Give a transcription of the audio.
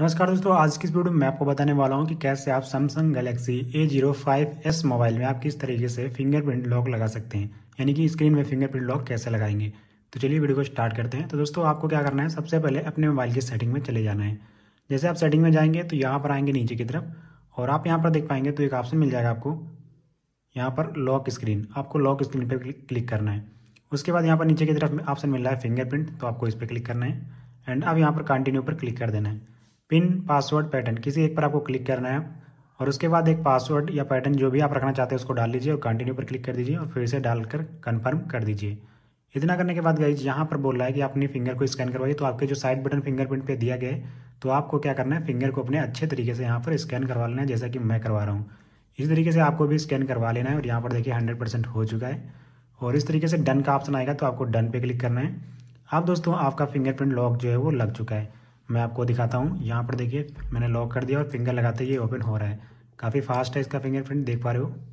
नमस्कार दोस्तों आज की इस वीडियो में आपको बताने वाला हूं कि कैसे आप Samsung Galaxy A zero five S mobile में आप किस तरीके से फिंगरप्रिंट लॉक लगा सकते हैं यानी कि स्क्रीन में फिंगरप्रिंट लॉक कैसे लगाएंगे तो चलिए वीडियो को स्टार्ट करते हैं तो दोस्तों आपको क्या करना है सबसे पहले अपने मोबाइल की सेटिंग में चले जाना है जैसे आप सेटिंग में जाएंगे तो यहाँ पर आएंगे नीचे की तरफ और आप यहाँ पर देख पाएंगे तो एक ऑप्शन मिल जाएगा आपको यहाँ पर लॉक स्क्रीन आपको लॉक स्क्रीन पर क्लिक करना है उसके बाद यहाँ पर नीचे की तरफ ऑप्शन मिल रहा है फिंगरप्रिंट तो आपको इस पर क्लिक करना है एंड अब यहाँ पर कंटिन्यू पर क्लिक कर देना है पिन पासवर्ड पैटर्न किसी एक पर आपको क्लिक करना है और उसके बाद एक पासवर्ड या पैटर्न जो भी आप रखना चाहते हैं उसको डाल लीजिए और कंटिन्यू पर क्लिक कर दीजिए और फिर से डालकर कंफर्म कर दीजिए इतना करने के बाद गई यहाँ पर बोल रहा है कि अपनी फिंगर को स्कैन करवाइए तो आपके जो साइड बटन फिंगरप्रिंट पे दिया गया है तो आपको क्या करना है फिंगर को अपने अच्छे तरीके से यहाँ पर स्कैन करवा लेना है जैसा कि मैं करवा रहा हूँ इसी तरीके से आपको भी स्कैन करवा लेना है और यहाँ पर देखिए हंड्रेड परसेंट हो चुका है और इस तरीके से डन का ऑप्शन आएगा तो आपको डन पे क्लिक करना है आप दोस्तों आपका फिंगरप्रिंट लॉक जो है वो लग चुका है मैं आपको दिखाता हूँ यहाँ पर देखिए मैंने लॉक कर दिया और फिंगर लगाते ही ओपन हो रहा है काफ़ी फास्ट है इसका फिंगरप्रिंट देख पा रहे हो